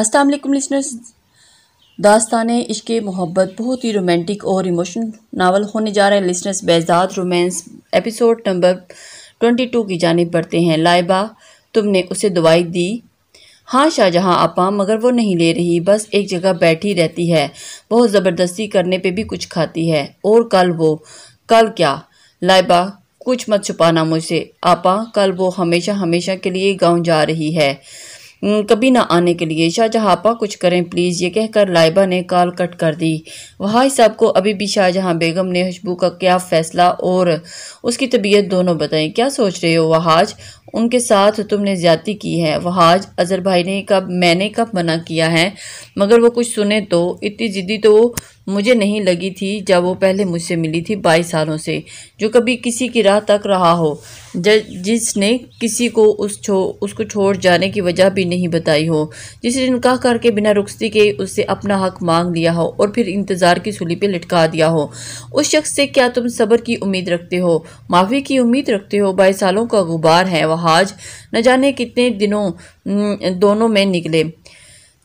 अस्सलाम वालेकुम लिसनर्स दास्तान इश्क मोहब्बत बहुत ही रोमांटिक और इमोशनल नावल होने जा रहे हैं लिसनर्स बेजाद romance episode number twenty two की जानब बढ़ते हैं लाइबा तुमने उसे दवाई दी हाँ शाहजहाँ आपा मगर वो नहीं ले रही बस एक जगह बैठी रहती है बहुत ज़बरदस्ती करने पे भी कुछ खाती है और कल वो कल क्या लाइबा कुछ मत छुपाना मुझसे आपा कल वो हमेशा हमेशा के लिए गाँव जा रही है कभी ना आने के लिए शाहजहाँ आपा कुछ करें प्लीज़ ये कहकर लाइबा ने कॉल कट कर दी वहाज साहब को अभी भी शाहजहाँ बेगम ने खुशबू का क्या फ़ैसला और उसकी तबीयत दोनों बताई क्या सोच रहे हो वहाज उनके साथ तुमने ज्यादा की है वहाज अजहर भाई ने कब मैंने कब मना किया है मगर वो कुछ सुने तो इतनी ज़िद्दी तो मुझे नहीं लगी थी जब वो पहले मुझसे मिली थी बाईस सालों से जो कभी किसी की राह तक रहा हो जिसने किसी को उस छो उसको छोड़ जाने की वजह भी नहीं बताई हो जिसने इनका करके बिना रुखती के उससे अपना हक मांग लिया हो और फिर इंतज़ार की सूली पे लटका दिया हो उस शख्स से क्या तुम सब्र की उम्मीद रखते हो माफ़ी की उम्मीद रखते हो बाईस सालों का गुबार है वह आज न जाने कितने दिनों दोनों में निकले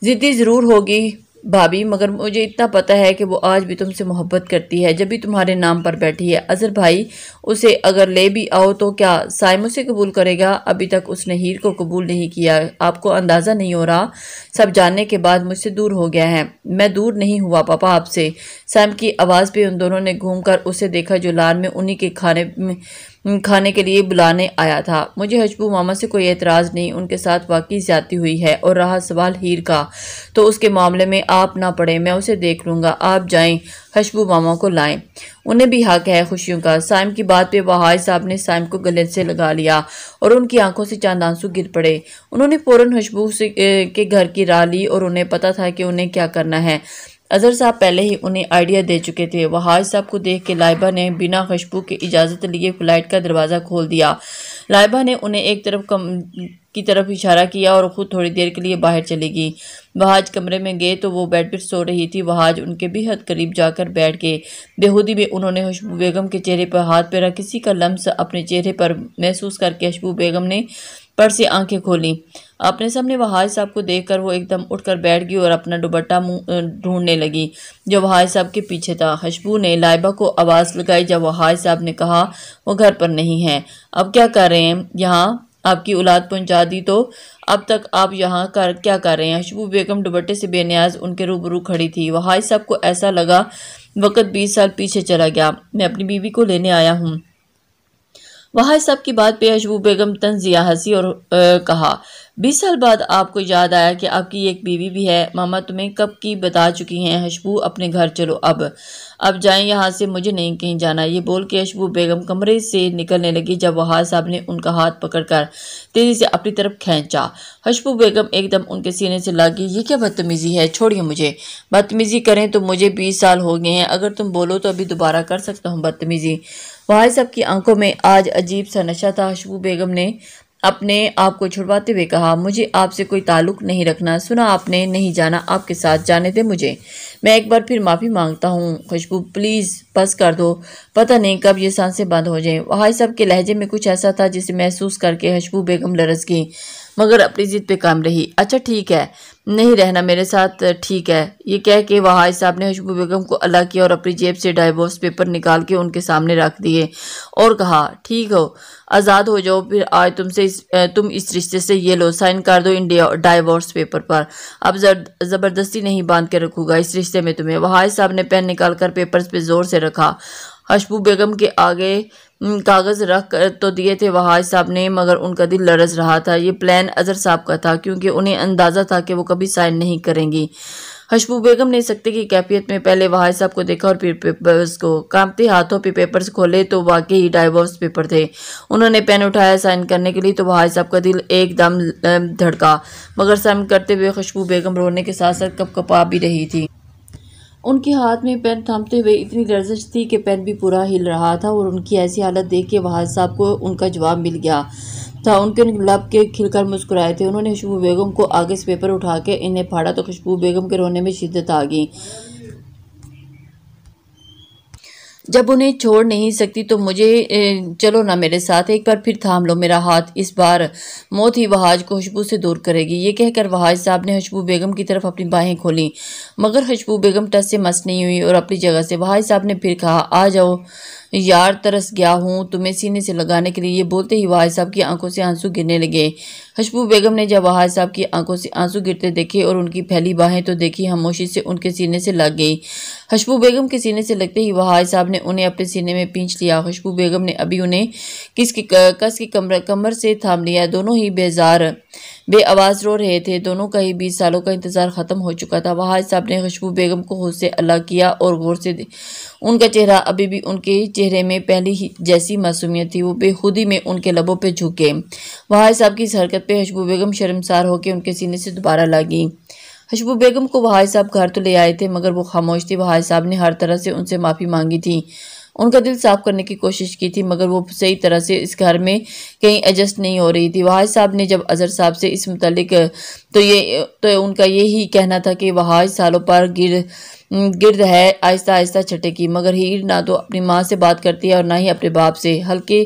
ज़िद्दी ज़रूर होगी भाभी मगर मुझे इतना पता है कि वो आज भी तुमसे मोहब्बत करती है जब भी तुम्हारे नाम पर बैठी है अज़हर भाई उसे अगर ले भी आओ तो क्या साइम उसे कबूल करेगा अभी तक उसने हीर को कबूल नहीं किया आपको अंदाज़ा नहीं हो रहा सब जानने के बाद मुझसे दूर हो गया है मैं दूर नहीं हुआ पापा आपसे साइम की आवाज़ पर उन दोनों ने घूम उसे देखा जो लान में उन्हीं के खाने में खाने के लिए बुलाने आया था मुझे हजबू मामा से कोई एतराज़ नहीं उनके साथ वाकई ज्यादा हुई है और रहा सवाल हीर का तो उसके मामले में आप ना पड़े मैं उसे देख लूँगा आप जाएं हशबू मामा को लाएं उन्हें भी हक है खुशियों का साइम की बात पे वहाज साहब ने साइम को गले से लगा लिया और उनकी आंखों से चांद आंसू गिर पड़े उन्होंने फ़ौरन हशबू से के घर की राह ली और उन्हें पता था कि उन्हें क्या करना है अजहर साहब पहले ही उन्हें आइडिया दे चुके थे वहाज साहब को देख के लाइबा ने बिना खुशबू के इजाज़त लिए फ्लाइट का दरवाज़ा खोल दिया लाइबा ने उन्हें एक तरफ कम की तरफ इशारा किया और ख़ुद थोड़ी देर के लिए बाहर चली गई वहाज कमरे में गए तो वो बेड पर सो रही थी वहाज उनके बेहद करीब जाकर बैठ गए बेहूदी में उन्होंने खुशबू बेगम के चेहरे पर हाथ पैरा किसी का लम्स अपने चेहरे पर महसूस करके खुशबू बेगम ने पर से आंखें खोली अपने सामने वहाज साहब को देखकर वो एकदम उठकर बैठ गई और अपना दुबट्टा ढूंढने लगी जो वहाज साहब के पीछे था खुशबू ने लाइबा को आवाज़ लगाई जब वहाज साहब ने कहा वो घर पर नहीं है अब क्या कर रहे हैं यहाँ आपकी औलाद पहुंचा दी तो अब तक आप यहाँ कर क्या कर रहे हैं हशबू बेगम दुबट्टे से बेनियाज उनके रूबरू खड़ी थी वहाज साहब को ऐसा लगा वक़्त बीस साल पीछे चला गया मैं अपनी बीवी को लेने आया हूँ वहां सबकी सब की बात पे अशबू बेगम तंजिया हंसी और आ, कहा बीस साल बाद आपको याद आया कि आपकी एक बीवी भी है मामा तुम्हें कब की बता चुकी हैं हशबू अपने घर चलो अब अब जाएं यहाँ से मुझे नहीं कहीं जाना ये बोल के हशबू बेगम कमरे से निकलने लगी जब वहाज साहब ने उनका हाथ पकड़कर तेज़ी से अपनी तरफ खींचा हशबू बेगम एकदम उनके सीने से लागी ये क्या बदतमीज़ी है छोड़िए मुझे बदतमीज़ी करें तो मुझे बीस साल हो गए हैं अगर तुम बोलो तो अभी दोबारा कर सकता हूँ बदतमीज़ी वहाज साहब की आंखों में आज अजीब सा नशा था हशबू बेगम ने अपने आप को छुड़वाते हुए कहा मुझे आपसे कोई ताल्लुक नहीं रखना सुना आपने नहीं जाना आपके साथ जाने दे मुझे मैं एक बार फिर माफ़ी मांगता हूँ खुशबू प्लीज़ बस कर दो पता नहीं कब ये सांसें बंद हो जाएं वहाँ सब के लहजे में कुछ ऐसा था जिसे महसूस करके खुशबू बेगम लरस गई मगर अपनी जिद पे काम रही अच्छा ठीक है नहीं रहना मेरे साथ ठीक है ये कह के वहाज साहब ने खुशबू बेगम को अलग किया और अपनी जेब से डाइवोर्स पेपर निकाल के उनके सामने रख दिए और कहा ठीक हो आज़ाद हो जाओ फिर आज तुमसे इस तुम इस रिश्ते से ये लो साइन कर दो इन डाइवोर्स पेपर पर अब ज़बरदस्ती नहीं बांध के रखूँगा इस रिश्ते में तुम्हें वहाज साहब ने पेन निकाल कर पेपर्स पे ज़ोर से रखा खुशबू बेगम के आगे हम्म, कागज़ रख कर तो दिए थे वहाज साहब ने मगर उनका दिल लरस रहा था ये प्लान अजहर साहब का था क्योंकि उन्हें अंदाज़ा था कि वो कभी साइन नहीं करेंगी हशबू बेगम ने सकते की कैफियत में पहले वहाज साहब को देखा और फिर पेपर्स को कांपते हाथों पे पेपर्स खोले तो वाकई ही डाइवोर्स पेपर थे उन्होंने पेन उठाया साइन करने के लिए तो वहाज साहब का दिल एकदम धड़का मगर साइन करते हुए खुशबू बेगम रोने के साथ साथ कप कपा भी रही थी उनके हाथ में पेन थामते हुए इतनी लर्जिश थी कि पेन भी पूरा हिल रहा था और उनकी ऐसी हालत देख के वहाज साहब को उनका जवाब मिल गया था उनके लब के खिलकर मुस्कुराए थे उन्होंने खुशबू बेगम को आगे से पेपर उठा के इन्हें फाड़ा तो खुशबू बेगम के रोने में शिद्दत आ गई जब उन्हें छोड़ नहीं सकती तो मुझे चलो ना मेरे साथ एक बार फिर थाम लो मेरा हाथ इस बार मौत ही वहाज को खुशबू से दूर करेगी ये कहकर वहाज साहब ने खुशबू बेगम की तरफ अपनी बाहें खोली मगर खुशबू बेगम टस से मस नहीं हुई और अपनी जगह से वहाज साहब ने फिर कहा आ जाओ यार तरस गया हूँ तुम्हें सीने से लगाने के लिए ये बोलते ही वाहिद साहब की आंखों से आंसू गिरने लगे खुशबू बेगम ने जब वाहिद साहब की आंखों से आंसू गिरते देखे और उनकी फैली बाहें तो देखी हमोशी से उनके सीने से लग गई खुशबू बेगम के सीने से लगते ही वाहिद साहब ने ने उन्हें अपने सीने में पींच लिया खुशबू बेगम ने अभी उन्हें किस की कस की कमर कमर से थाम लिया दोनों ही बेजार बे आवाज़ रो रहे थे दोनों का ही बीस सालों का इंतज़ार ख़त्म हो चुका था वहाज साहब ने खुशबू बेगम को खुद से अलग किया और गौर से उनका चेहरा अभी भी उनके चेहरे में पहली ही जैसी मासूमियत थी वो बेखुदी में उनके लबों पर झुके वहाज साहब की इस हरकत पर खुशबू बेगम शर्मसार होकर उनके सीने से दोबारा लगी हशबू बेगम को वहाज साहब घर तो ले आए थे मगर वो खामोश थी वहाज साहब ने हर तरह से उनसे माफ़ी मांगी थी उनका दिल साफ करने की कोशिश की थी मगर वो सही तरह से इस घर में कहीं एडजस्ट नहीं हो रही थी वहाज साहब ने जब अजहर साहब से इस मुतलिक तो ये तो उनका यही कहना था कि वहाज सालों पर गिर हम्म, गिर्द है आहिस्ता आहिस्ता छटेगी मगर हीर ना तो अपनी माँ से बात करती है और ना ही अपने बाप से हल्के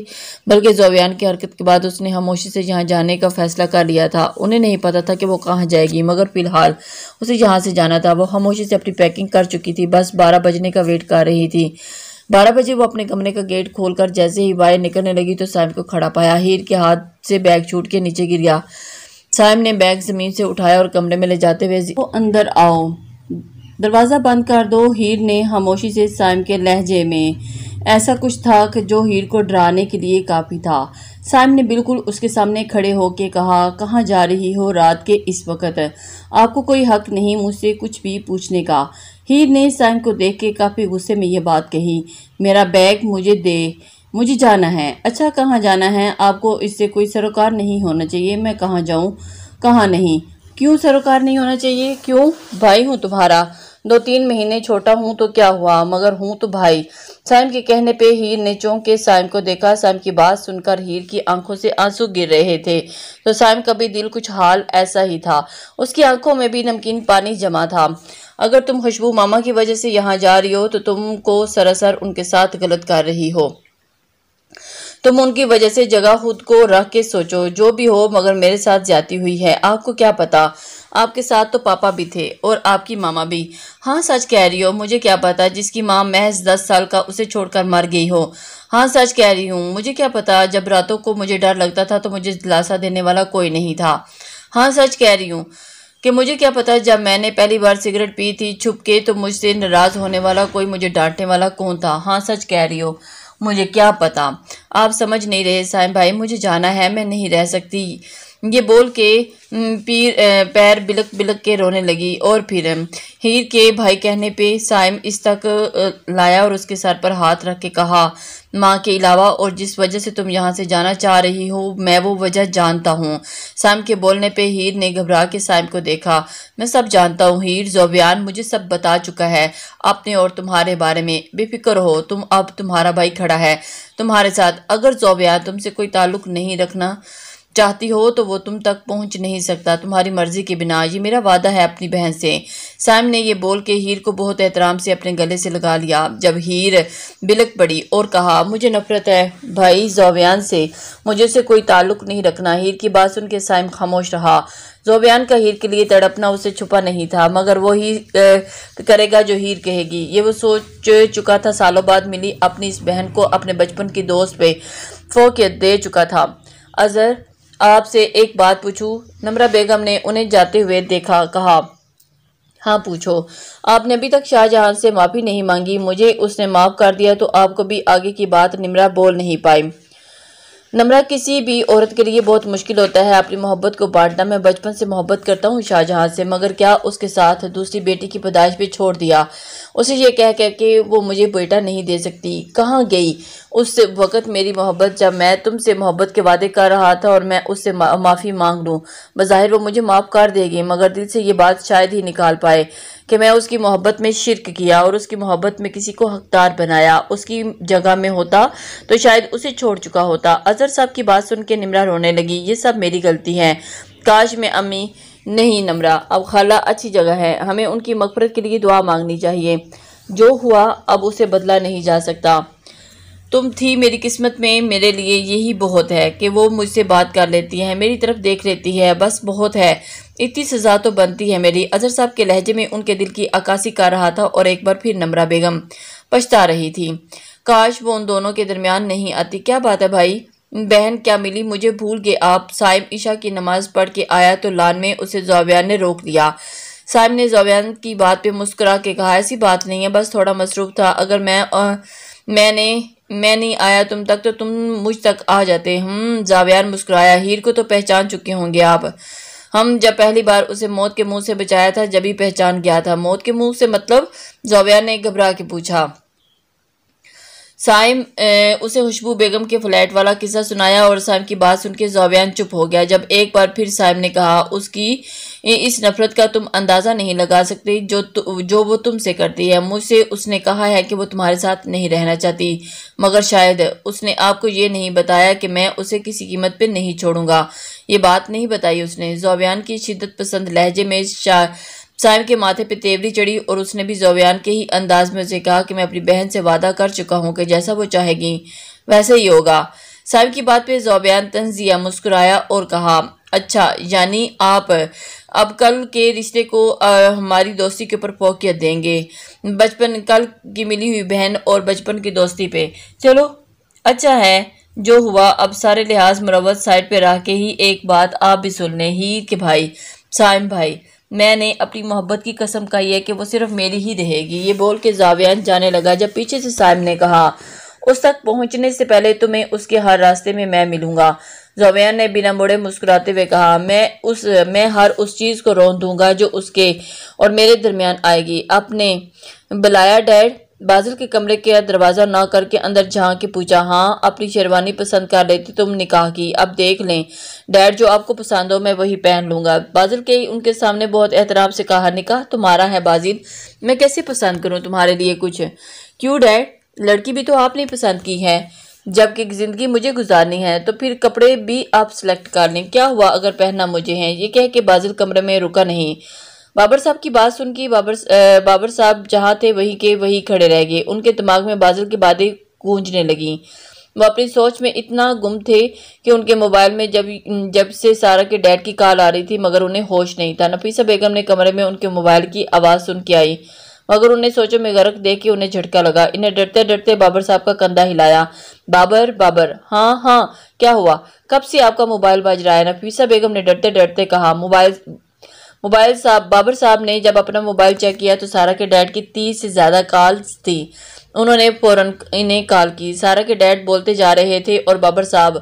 बल्कि जोवियान की हरकत के बाद उसने खामोशी से यहाँ जाने का फैसला कर लिया था उन्हें नहीं पता था कि वो कहाँ जाएगी मगर फिलहाल उसे यहाँ से जाना था वो खामोशी से अपनी पैकिंग कर चुकी थी बस बारह बजने का वेट कर रही थी बारह बजे वो अपने कमरे का गेट खोलकर जैसे ही बाहर निकलने लगी तो साहिब को खड़ा पाया हीर के हाथ से बैग छूट के नीचे गिर गया साहिब ने बैग जमीन से उठाया और कमरे में ले जाते हुए अंदर आओ दरवाज़ा बंद कर दो हीर ने खामोशी से साइम के लहजे में ऐसा कुछ था कि जो हीर को डराने के लिए काफ़ी था साइम ने बिल्कुल उसके सामने खड़े होकर कहा कहाँ जा रही हो रात के इस वक्त आपको कोई हक नहीं मुझसे कुछ भी पूछने का हीर ने साइम को देख के काफ़ी गुस्से में यह बात कही मेरा बैग मुझे दे मुझे जाना है अच्छा कहाँ जाना है आपको इससे कोई सरोकार नहीं होना चाहिए मैं कहाँ जाऊँ कहाँ नहीं क्यों सरोकार नहीं होना चाहिए क्यों भाई हूँ तुम्हारा दो तीन महीने छोटा हूँ तो क्या हुआ मगर हूँ तो भाई साइम के कहने पे हीर ने चौंक के साइम को देखा साइम की बात सुनकर हीर की आंखों से आंसू गिर रहे थे तो साइम का भी दिल कुछ हाल ऐसा ही था उसकी आंखों में भी नमकीन पानी जमा था अगर तुम खुशबू मामा की वजह से यहाँ जा रही हो तो तुमको सरासर उनके साथ गलत कर रही हो तुम उनकी वजह से जगह खुद को रख के सोचो जो भी हो मगर मेरे साथ जाती हुई है आपको क्या पता आपके साथ तो पापा भी थे और आपकी मामा भी हाँ सच कह रही हो मुझे क्या पता जिसकी माँ महज दस साल का उसे छोड़कर मर गई हो हाँ सच कह रही हूँ मुझे क्या पता जब रातों को मुझे डर लगता था तो मुझे दिलासा देने वाला कोई नहीं था हाँ सच कह रही हूँ कि मुझे क्या पता जब मैंने पहली बार सिगरेट पी थी छुप के तो मुझसे नाराज़ होने वाला कोई मुझे डांटने वाला कौन था हाँ सच कह रही हो मुझे क्या पता आप समझ नहीं रहे साइम भाई मुझे जाना है मैं नहीं रह सकती ये बोल के पीर पैर बिलक बिलक के रोने लगी और फिर हीर के भाई कहने पे साइम इस तक लाया और उसके सर पर हाथ रख के कहा माँ के अलावा और जिस वजह से तुम यहाँ से जाना चाह रही हो मैं वो वजह जानता हूँ साइम के बोलने पे हीर ने घबरा के साइम को देखा मैं सब जानता हूँ हीर जोबियान मुझे सब बता चुका है अपने और तुम्हारे बारे में बेफिक्र हो तुम अब तुम्हारा भाई खड़ा है तुम्हारे साथ अगर जोबियान तुमसे कोई ताल्लुक नहीं रखना चाहती हो तो वो तुम तक पहुंच नहीं सकता तुम्हारी मर्जी के बिना ये मेरा वादा है अपनी बहन से सैम ने यह बोल के हीर को बहुत एहतराम से अपने गले से लगा लिया जब हीर बिलक पड़ी और कहा मुझे नफरत है भाई जोबियान से मुझे उसे कोई ताल्लुक नहीं रखना हीर की बात सुन के सैम खामोश रहा जोबियान का हीर के लिए तड़पना उसे छुपा नहीं था मगर वो ही करेगा जो हीर कहेगी ये वो सोच चुका था सालों बाद मिली अपनी इस बहन को अपने बचपन की दोस्त पे फोकियत दे चुका था अज़र आपसे एक बात पूछूं नम्रा बेगम ने उन्हें जाते हुए देखा कहा हाँ पूछो आपने अभी तक शाहजहां से माफ़ी नहीं मांगी मुझे उसने माफ़ कर दिया तो आपको भी आगे की बात निमरा बोल नहीं पाई नमरा किसी भी औरत के लिए बहुत मुश्किल होता है अपनी मोहब्बत को बांटना मैं बचपन से मोहब्बत करता हूँ शाहजहां से मगर क्या उसके साथ दूसरी बेटी की पैदाइश भी छोड़ दिया उसे ये कह कह के वो मुझे बेटा नहीं दे सकती कहाँ गई उस वक़्त मेरी मोहब्बत जब मैं तुमसे मोहब्बत के वादे कर रहा था और मैं उससे मा, माफ़ी मांग लूँ बाहिर वो मुझे माफ़ कर देगी मगर दिल से ये बात शायद ही निकाल पाए कि मैं उसकी मोहब्बत में शिरक किया और उसकी मोहब्बत में किसी को हकदार बनाया उसकी जगह में होता तो शायद उसे छोड़ चुका होता अजहर साहब की बात सुन के निमरा रोने लगी ये सब मेरी गलती है काश में अम्मी नहीं नमरा अब खाला अच्छी जगह है हमें उनकी मकफरत के लिए दुआ मांगनी चाहिए जो हुआ अब उसे बदला नहीं जा सकता तुम थी मेरी किस्मत में मेरे लिए यही बहुत है कि वो मुझसे बात कर लेती है मेरी तरफ देख लेती है बस बहुत है इतनी सज़ा तो बनती है मेरी अजहर साहब के लहजे में उनके दिल की अक्सी कर रहा था और एक बार फिर नम्रा बेगम पछता रही थी काश वो उन दोनों के दरमियान नहीं आती क्या बात है भाई बहन क्या मिली मुझे भूल गए आप साइम ईशा की नमाज पढ़ के आया तो लान में उसे जोबियान ने रोक लिया साइम ने जोबियान की बात पे मुस्कुरा के कहा ऐसी बात नहीं है बस थोड़ा मसरूफ था अगर मैं आ, मैंने मैं नहीं आया तुम तक तो तुम मुझ तक आ जाते हम जावियार मुस्कुराया हीर को तो पहचान चुके होंगे आप हम जब पहली बार उसे मौत के मुंह से बचाया था जब ही पहचान गया था मौत के मुंह से मतलब जावियार ने घबरा के पूछा साइम उसे खुशबू बेगम के फ्लैट वाला किस्सा सुनाया और साइम की बात सुन के जोबियान चुप हो गया जब एक बार फिर साइम ने कहा उसकी इस नफरत का तुम अंदाज़ा नहीं लगा सकते जो जो वो तुमसे करती है मुझसे उसने कहा है कि वो तुम्हारे साथ नहीं रहना चाहती मगर शायद उसने आपको ये नहीं बताया कि मैं उसे किसी कीमत पर नहीं छोड़ूंगा ये बात नहीं बताई उसने जोबियान की शिदत पसंद लहजे में शाह साइम के माथे पे तेवरी चढ़ी और उसने भी जोवियान के ही अंदाज में उसे कहा कि मैं अपनी बहन से वादा कर चुका हूँ कि जैसा वो चाहेगी वैसे ही होगा साहिब की बात पे जोबियान तंजिया मुस्कुराया और कहा अच्छा यानी आप अब कल के रिश्ते को आ, हमारी दोस्ती के ऊपर फोकियत देंगे बचपन कल की मिली हुई बहन और बचपन की दोस्ती पे चलो अच्छा है जो हुआ अब सारे लिहाज मुरवत साइड पे रह के ही एक बात आप भी सुन लें ही कि भाई साइम भाई मैंने अपनी मोहब्बत की कसम कही है कि वो सिर्फ मेरी ही रहेगी ये बोल के जावेन जाने लगा जब पीछे से साहिब ने कहा उस तक पहुंचने से पहले तुम्हें उसके हर रास्ते में मैं मिलूंगा जोवैन ने बिना मुड़े मुस्कुराते हुए कहा मैं उस मैं हर उस चीज़ को रोन दूंगा जो उसके और मेरे दरमियान आएगी अपने बलाया डैड बाजिल के कमरे के दरवाज़ा ना करके अंदर झाँक के पूछा हाँ अपनी शेरवानी पसंद कर लेती तुम निकाह की अब देख लें डैड जो आपको पसंद हो मैं वही पहन लूँगा बाजिल के उनके सामने बहुत एहतराम से कहा निकाह तुम्हारा है बाजिल मैं कैसे पसंद करूँ तुम्हारे लिए कुछ क्यों डैड लड़की भी तो आपने पसंद की है जबकि ज़िंदगी मुझे गुजारनी है तो फिर कपड़े भी आप सिलेक्ट कर लें क्या हुआ अगर पहनना मुझे है ये कह के बाजिल कमरे में रुका नहीं बाबर साहब की बात सुन के बाबर आ, बाबर साहब जहाँ थे वहीं के वहीं खड़े रह गए उनके दिमाग में बादल की बातें गूंजने लगीं वो अपनी सोच में इतना गुम थे कि उनके मोबाइल में जब जब से सारा के डैड की कॉल आ रही थी मगर उन्हें होश नहीं था नफीसा बेगम ने कमरे में उनके मोबाइल की आवाज़ सुन के आई मगर उन्हें सोचों में गर्क दे के उन्हें झटका लगा इन्हें डरते डरते बाबर साहब का कंधा हिलाया बाबर बाबर हाँ हाँ क्या हुआ कब से आपका मोबाइल बज रहा है नफीसा बेगम ने डरते डरते कहा मोबाइल मोबाइल साहब बाबर साहब ने जब अपना मोबाइल चेक किया तो सारा के डैड की तीस से ज़्यादा कॉल्स थी उन्होंने फ़ौरन इन्हें कॉल की सारा के डैड बोलते जा रहे थे और बाबर साहब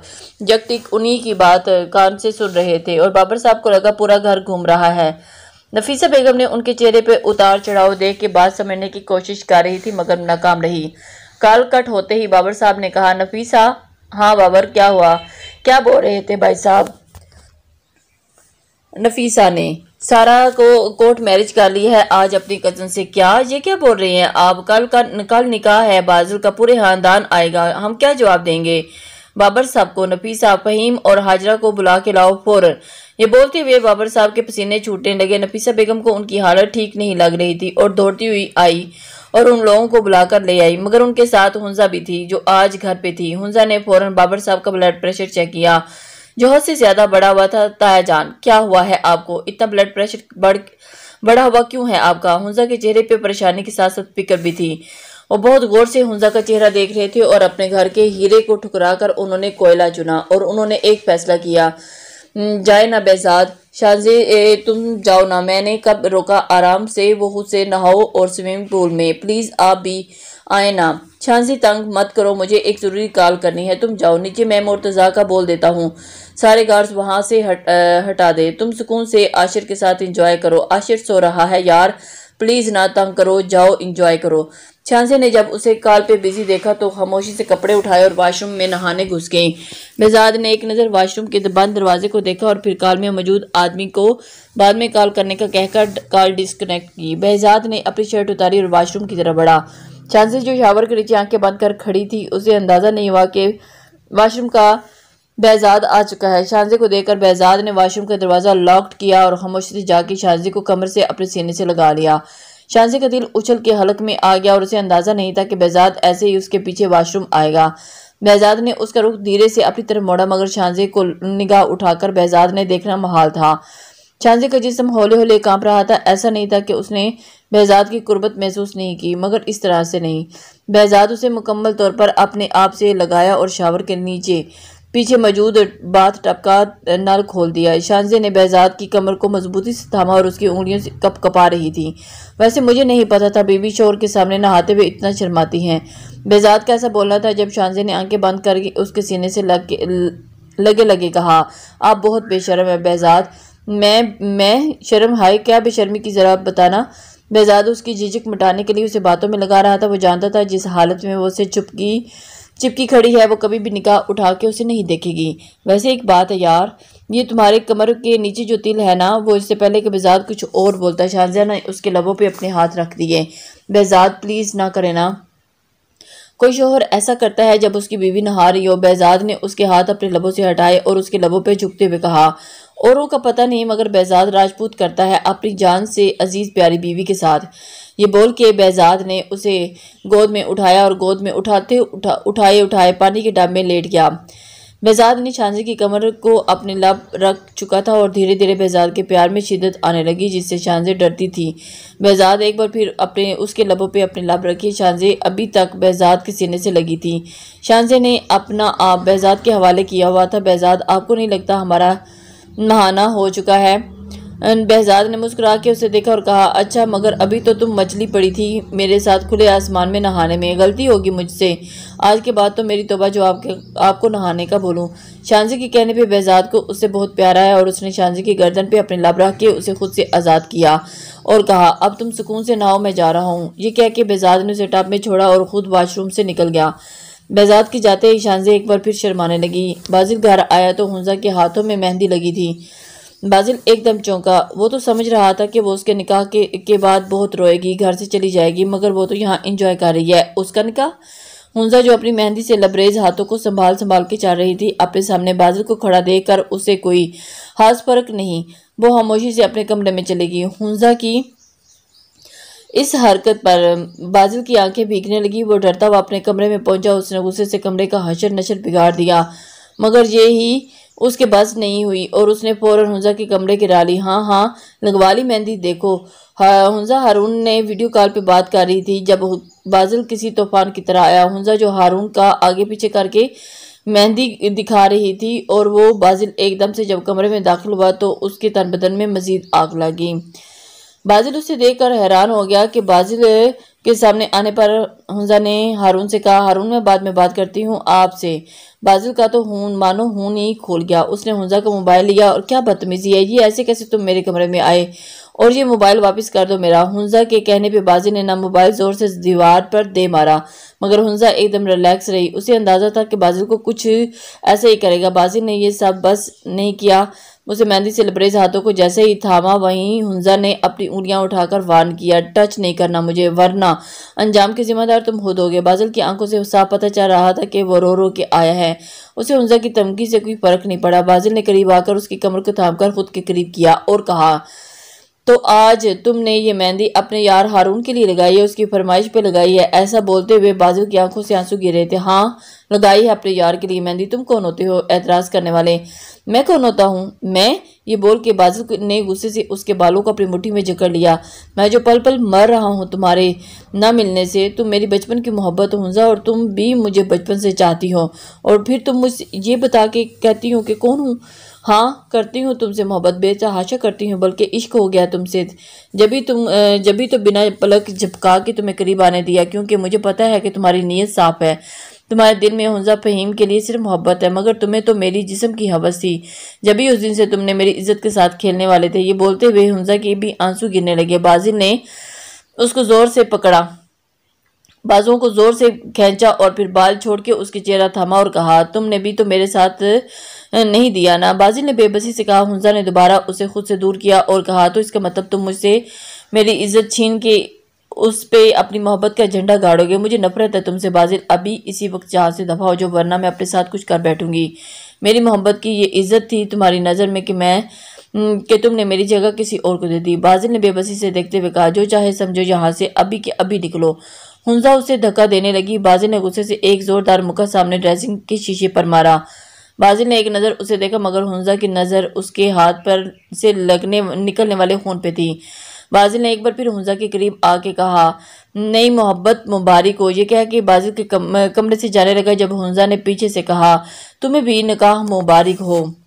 जब तक उन्हीं की बात कान से सुन रहे थे और बाबर साहब को लगा पूरा घर घूम रहा है नफीसा बेगम ने उनके चेहरे पर उतार चढ़ाव देख के बात समझने की कोशिश कर रही थी मगर नाकाम रही कॉल कट होते ही बाबर साहब ने कहा नफीसा हाँ बाबर क्या हुआ क्या बोल रहे थे भाई साहब नफीसा ने सारा को कोर्ट मैरिज कर ली है आज अपनी कजन से क्या ये क्या बोल रही हैं आप कल का कल निकाह है बाजुल का पूरे खानदान आएगा हम क्या जवाब देंगे बाबर साहब को नफी साहब फहीम और हाजरा को बुला के लाओ फोर ये बोलते हुए बाबर साहब के पसीने छूटने लगे नफीसा बेगम को उनकी हालत ठीक नहीं लग रही थी और दौड़ती हुई आई और उन लोगों को बुलाकर ले आई मगर उनके साथ हुंजा भी थी जो आज घर पे थी हुंजा ने फौरन बाबर साहब का ब्लड प्रेशर चेक किया जौहर से ज्यादा बढ़ा हुआ था जान क्या हुआ है आपको इतना ब्लड प्रेशर बढ़ बढ़ा हुआ क्यों है आपका हुंजा के चेहरे पे परेशानी के साथ साथ फिक्र भी थी वो बहुत गौर से हुंजा का चेहरा देख रहे थे और अपने घर के हीरे को ठुकरा कर उन्होंने कोयला चुना और उन्होंने एक फैसला किया हम्म, जाए ना बेजाद शाहजे तुम जाओ ना मैंने कब रोका आराम से वहू से नहाओ और स्विमिंग पूल में प्लीज़ आप भी आए ना शांसी तंग मत करो मुझे एक ज़रूरी कॉल करनी है तुम जाओ नीचे मैं मुर्तज़ा का बोल देता हूँ सारे गार्ड्स वहाँ से हट आ, हटा दे तुम सुकून से आशिर के साथ इंजॉय करो आशिर सो रहा है यार प्लीज़ ना तंग करो जाओ इंजॉय करो छांसे ने जब उसे कॉल पे बिजी देखा तो खामोशी से कपड़े उठाए और वाशरूम में नहाने घुस गई बेजाद ने एक नज़र वाशरूम के बंद दरवाजे को देखा और फिर कॉल में मौजूद आदमी को बाद में कॉल करने का कहकर कॉल डिस्कनेक्ट की बेजाद ने अपनी शर्ट उतारी और वाशरूम की तरफ बढ़ा छांसे जो शावर के नीचे आंखें बंद कर खड़ी थी उसे अंदाज़ा नहीं हुआ कि वाशरूम का बैजाद आ चुका है शांजे को देखकर बैजाद ने वाशरूम का दरवाज़ा लॉक्ड किया और खामोशी से जाके शांजे को कमर से अपने सीने से लगा लिया शांसी का दिल उछल के हलक में आ गया और उसे अंदाजा नहीं था कि बेजाद ऐसे ही उसके पीछे वॉशरूम आएगा बेजाद ने उसका रुख धीरे से अपनी तरफ मोड़ा मगर शांजे को निगाह उठाकर बेजाद ने देखना महाल था शांजे का जिसम हौले हौले कांप रहा था ऐसा नहीं था कि उसने बेजाद की कुर्बत महसूस नहीं की मगर इस तरह से नहीं बेजाद उसे मुकम्मल तौर पर अपने आप से लगाया और शावर के नीचे पीछे मौजूद बाथ टपका नल खोल दिया शानजे ने बहजाद की कमर को मजबूती से थामा और उसकी उंगलियों से कप कपा रही थी वैसे मुझे नहीं पता था बीबी शोर के सामने नहाते हुए इतना शर्माती हैं बेजाद का ऐसा बोलना था जब शानजे ने आंखें बंद करके उसके सीने से लग के लगे लगे कहा आप बहुत बेशरम है बेजाद मैं मैं शर्म हाय क्या बेशर्मी की ज़रा बताना बेजाद उसकी झिझक मिटाने के लिए उसे बातों में लगा रहा था वो जानता था जिस हालत में वो उसे चुपकी चिपकी खड़ी है वो कभी भी निकाह उठा के उसे नहीं देखेगी वैसे एक बात है यार ये तुम्हारे कमर के नीचे जो तिल है ना वो इससे पहले कि बेजाद कुछ और बोलता है शाहजहा ने उसके लबों पे अपने हाथ रख दिए बेजाद प्लीज़ ना करे ना कोई शोहर ऐसा करता है जब उसकी बीवी नहा रही हो बेजाद ने उसके हाथ अपने लबों से हटाए और उसके लबों पर झुकते हुए कहा औरों का पता नहीं मगर बेजाद राजपूत करता है अपनी जान से अजीज़ प्यारी बीवी के साथ ये बोल के बेजाद ने उसे गोद में उठाया और गोद में उठाते उठा उठाए उठाए पानी के डब में लेट गया बेजाद ने छांसी की कमर को अपने लब रख चुका था और धीरे धीरे बेजाद के प्यार में शिद्दत आने लगी जिससे छांजे डरती थी बेजाद एक बार फिर अपने उसके लबों पे अपने लब रखे छांजे अभी तक बेजाद के सीने से लगी थी छांजे ने अपना आप बेजाद के हवाले किया हुआ था बेजाद आपको नहीं लगता हमारा नहाना हो चुका है बहजाद ने मुस्कुरा के उसे देखा और कहा अच्छा मगर अभी तो तुम मछली पड़ी थी मेरे साथ खुले आसमान में नहाने में गलती होगी मुझसे आज के बाद तो मेरी तोबा जो आपके आपको नहाने का बोलूं शांजी के कहने पे बहजाद को उससे बहुत प्यारा है और उसने शांजी की गर्दन पे अपने लब रख के उसे खुद से आज़ाद किया और कहा अब तुम सुकून से नहाओ मैं जा रहा हूँ ये कह के बहजाद ने उसे टब में छोड़ा और ख़ुद वाशरूम से निकल गया बेजात की जाते ही शानजे एक बार फिर शर्माने लगी बाजिल घर आया तो हंजा के हाथों में मेहंदी लगी थी बाजिल एकदम चौंका वो तो समझ रहा था कि वो उसके निकाह के के बाद बहुत रोएगी घर से चली जाएगी मगर वो तो यहाँ इंजॉय कर रही है उसका निकाह हंजा जो अपनी मेहंदी से लबरेज हाथों को संभाल संभाल के चल रही थी अपने सामने बाजिल को खड़ा देख कर उसे कोई खास फर्क नहीं वो खामोशी से अपने कमरे में चलेगी हंजा की इस हरकत पर बाजिल की आंखें भीगने लगी वो डरता हुआ अपने कमरे में पहुंचा उसने गुस्से से कमरे का हशर नशर बिगाड़ दिया मगर ये ही उसके बस नहीं हुई और उसने फ़ौरन हुंजा के कमरे गिरा ली हाँ हाँ लगवा ली मेहंदी देखो हुंजा हारून ने वीडियो कॉल पे बात कर रही थी जब बाजिल किसी तूफान की तरह आया हुंजा जो हारून का आगे पीछे करके मेहंदी दिखा रही थी और वो बाजिल एकदम से जब कमरे में दाखिल हुआ तो उसके तन बदन में मज़ीद आग लगी बाजिल उसे देखकर हैरान हो गया कि बाजिल के सामने आने पर हंजा ने हारून से कहा हारून मैं बाद में बात करती हूँ आपसे बाजिल का तो हून मानो हून ही खोल गया उसने हंजा का मोबाइल लिया और क्या बदतमीजी है ये ऐसे कैसे तुम मेरे कमरे में आए और ये मोबाइल वापस कर दो मेरा हंजा के कहने पे बाजिल ने ना मोबाइल जोर से दीवार पर दे मारा मगर हंजा एकदम रिलैक्स रही उसे अंदाज़ा था कि बाजिल को कुछ ऐसा ही करेगा बाजिल ने ये सब बस नहीं किया उसे मेहंदी से लबरेज हाथों को जैसे ही थामा वहीं हुंजा ने अपनी उंगलियां उठाकर वार्न किया टच नहीं करना मुझे वरना अंजाम के जिम्मेदार तुम खुद होगे बादल की आंखों से साफ पता चल रहा था कि वो रो रो के आया है उसे हुंजा की तमकी से कोई फर्क नहीं पड़ा बादल ने करीब आकर उसकी कमर को थाम खुद के करीब किया और कहा तो आज तुमने ये मेहंदी अपने यार हारून के लिए लगाई है उसकी फरमाइश पे लगाई है ऐसा बोलते हुए बाजू की आंखों से आंसू गिरे थे हाँ लगाई है अपने यार के लिए मेहंदी तुम कौन होते हो ऐतराज़ करने वाले मैं कौन होता हूँ मैं ये बोल के बाजू ने गुस्से से उसके बालों को अपनी मुट्ठी में जकड़ लिया मैं जो पल पल मर रहा हूँ तुम्हारे ना मिलने से तुम मेरी बचपन की मोहब्बत होंजा और तुम भी मुझे बचपन से चाहती हो और फिर तुम मुझ ये बता के कहती हो कि कौन हूँ हाँ करती हूँ तुमसे मोहब्बत बेतहाशा करती हूँ बल्कि इश्क हो गया तुमसे जब भी तुम जब भी तो बिना पलक झपका के तुम्हें करीब आने दिया क्योंकि मुझे पता है कि तुम्हारी नीयत साफ है तुम्हारे दिल में हंजा फहीम के लिए सिर्फ मोहब्बत है मगर तुम्हें तो मेरी जिस्म की हवस थी जब भी उस दिन से तुमने मेरी इज्जत के साथ खेलने वाले थे ये बोलते हुए हंजा के भी आंसू गिरने लगे बाजिर ने उसको ज़ोर से पकड़ा बाजुओं को ज़ोर से खींचा और फिर बाल छोड़ के उसके चेहरा थामा और कहा तुमने भी तो मेरे साथ नहीं दिया ना बाजी ने बेबसी से कहा हंजा ने दोबारा उसे खुद से दूर किया और कहा तो इसका मतलब तुम मुझसे मेरी इज्जत छीन के उस पर अपनी मोहब्बत का झंडा गाड़ोगे मुझे नफरत है तुमसे बाजिल अभी इसी वक्त जहाँ से दफा हो जो वरना मैं अपने साथ कुछ कर बैठूंगी मेरी मोहब्बत की ये इज्जत थी तुम्हारी नज़र में कि मैं हम्म, कि तुमने मेरी जगह किसी और को दे दी बाजिल ने बेबसी से देखते हुए कहा जो चाहे समझो यहाँ से अभी के अभी निकलो हंजा उसे धक्का देने लगी बाजिल ने गुस्से से एक जोरदार मुखा सामने ड्रेसिंग के शीशे पर मारा बाजिल ने एक नज़र उसे देखा मगर हंजा की नज़र उसके हाथ पर से लगने निकलने वाले खून पे थी बाजिल ने एक बार फिर हमजा के करीब आके कहा नई मोहब्बत मुबारक हो ये कह कि बाजिल के कम, कमरे से जाने लगा जब हमजा ने पीछे से कहा तुम्हें भी निकाह मुबारक हो